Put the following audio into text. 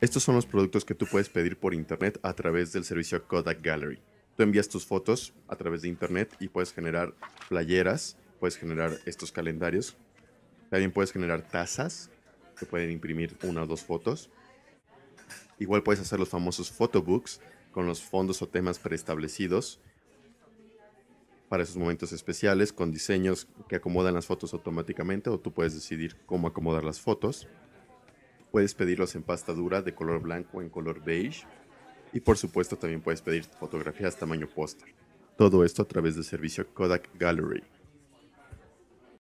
Estos son los productos que tú puedes pedir por internet a través del servicio Kodak Gallery. Tú envías tus fotos a través de internet y puedes generar playeras, puedes generar estos calendarios, también puedes generar tazas que pueden imprimir una o dos fotos. Igual puedes hacer los famosos photobooks con los fondos o temas preestablecidos para esos momentos especiales con diseños que acomodan las fotos automáticamente o tú puedes decidir cómo acomodar las fotos. Puedes pedirlos en pasta dura de color blanco en color beige y por supuesto también puedes pedir fotografías tamaño póster. Todo esto a través del servicio Kodak Gallery.